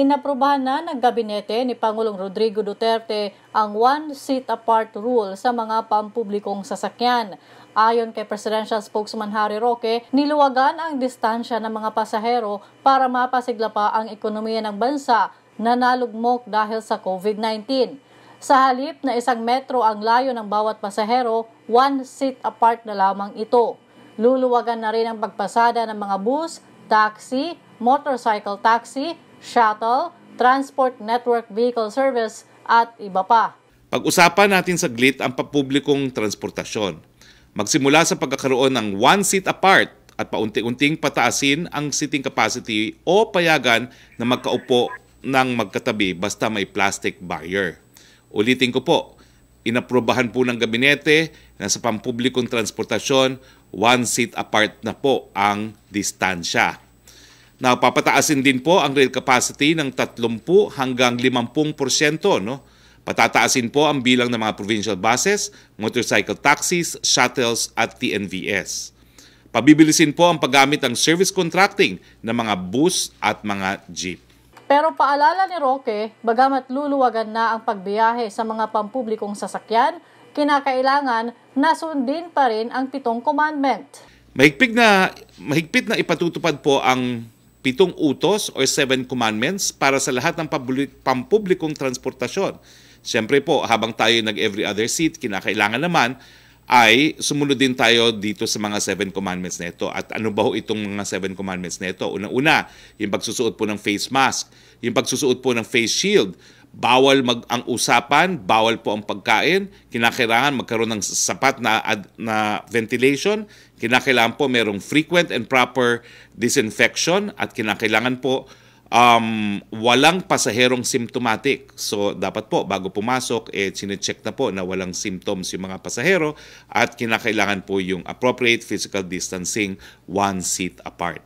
inaprubahan na ng gabinete ni Pangulong Rodrigo Duterte ang one-seat-apart rule sa mga pampublikong sasakyan. Ayon kay Presidential Spokesman Harry Roque, niluwagan ang distansya ng mga pasahero para mapasigla pa ang ekonomiya ng bansa na nalugmok dahil sa COVID-19. Sa halip na isang metro ang layo ng bawat pasahero, one seat apart na lamang ito. Luluwagan na rin ang pagpasada ng mga bus, taxi, motorcycle taxi, shuttle, transport network vehicle service at iba pa. Pag-usapan natin saglit ang papublikong transportasyon. Magsimula sa pagkakaroon ng one seat apart at paunti-unting pataasin ang seating capacity o payagan na magkaupo ng magkatabi basta may plastic barrier. Ulitin ko po, inaprobahan po ng gabinete na sa pampublikong transportasyon, one seat apart na po ang distansya. Now, din po ang rail capacity ng 30 hanggang 50%. No? Patataasin po ang bilang ng mga provincial buses, motorcycle taxis, shuttles at TNVS. Pabibilisin po ang paggamit ng service contracting ng mga bus at mga jeep. Pero paalala ni Roque, bagamat luluwagan na ang pagbiyahe sa mga pampublikong sasakyan, kinakailangan na sundin pa rin ang pitong commandment. Mahigpit na, mahigpit na ipatutupad po ang pitong utos or seven commandments para sa lahat ng pampublikong transportasyon. Siyempre po, habang tayo nag-every other seat, kinakailangan naman ay sumunod din tayo dito sa mga seven commandments na ito. At ano ba ho itong mga seven commandments na ito? Una-una, yung pagsusuot po ng face mask, yung pagsusuot po ng face shield, bawal mag ang usapan, bawal po ang pagkain, kinakailangan magkaroon ng sapat na ad, na ventilation, kinakailangan po merong frequent and proper disinfection at kinakailangan po um, walang pasaherong symptomatic. So dapat po bago pumasok eh chinecheck na po na walang symptoms yung mga pasahero at kinakailangan po yung appropriate physical distancing one seat apart.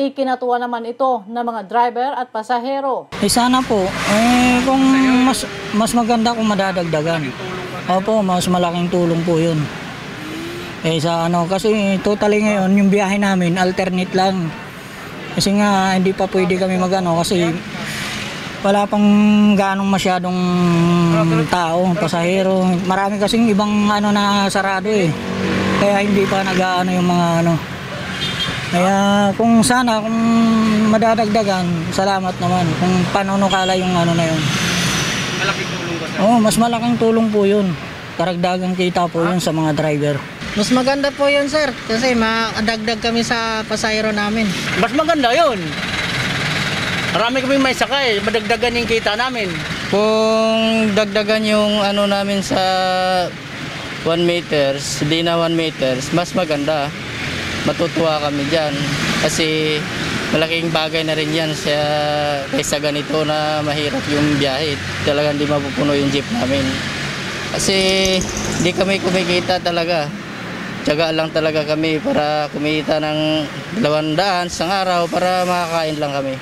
Ikinatuwa naman ito ng mga driver at pasahero. Eh sana po, eh, kung mas, mas maganda kung madadagdagan. Opo, mas malaking tulong po yun. Eh sa ano, kasi totally ngayon, yung biyahe namin alternate lang kasi nga hindi pa pwede kami magano kasi wala pang ganong masyadong tao, pasahero. Marami kasing ibang ano na sarado eh. Kaya hindi pa nag-ano yung mga ano. Kaya kung sana kung madadagdagan, salamat naman kung panonokala yung ano na yun. Malaking tulong ba? Oo, mas malaking tulong po yun. Karagdagang kita po yun sa mga driver. Mas maganda po yun sir, kasi madagdag kami sa pasayro namin. Mas maganda yun. Marami kami may sakay, madagdagan yung kita namin. Kung dagdagan yung ano namin sa 1 meters, di na 1 meters, mas maganda. Matutuwa kami dyan. Kasi malaking bagay na rin yan sa, kaysa ganito na mahirap yung biyahe. Talagang di mapupuno yung jeep namin. Kasi di kami kumikita talaga tiyaga lang talaga kami para kumita ng 200 sa araw para makakain lang kami.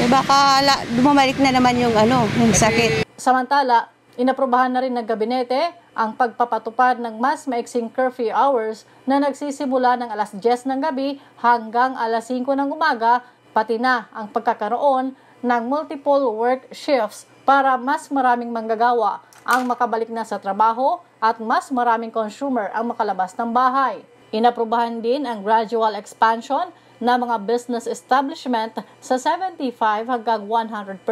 Eh baka ala, dumamalik na naman yung ano, yung sakit. Samantala, inaprobahan na rin ng gabinete ang pagpapatupad ng mas maiksing curfew hours na nagsisimula ng alas 10 ng gabi hanggang alas 5 ng umaga, pati na ang pagkakaroon ng multiple work shifts para mas maraming manggagawa ang makabalik na sa trabaho at mas maraming consumer ang makalabas ng bahay. Inaprubahan din ang gradual expansion ng mga business establishment sa 75 hanggang 100%.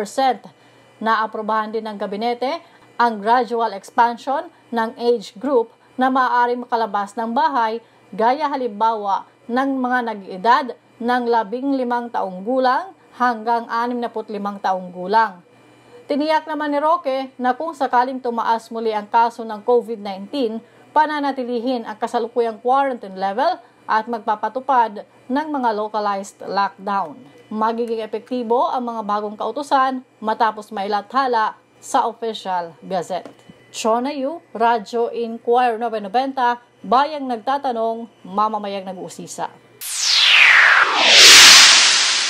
Naaprubahan din ng gabinete ang gradual expansion ng age group na maaari makalabas ng bahay gaya halimbawa ng mga nag-edad ng 15 taong gulang hanggang 65 taong gulang. Tiniyak naman ni Roque na kung sakaling tumaas muli ang kaso ng COVID-19, pananatilihin ang kasalukuyang quarantine level at magpapatupad ng mga localized lockdown. Magiging epektibo ang mga bagong kautusan matapos mailathala sa official gazette. Chona Yu, Radyo Inquirer 990, Bayang Nagtatanong, Mamamayang Nag-uusisa.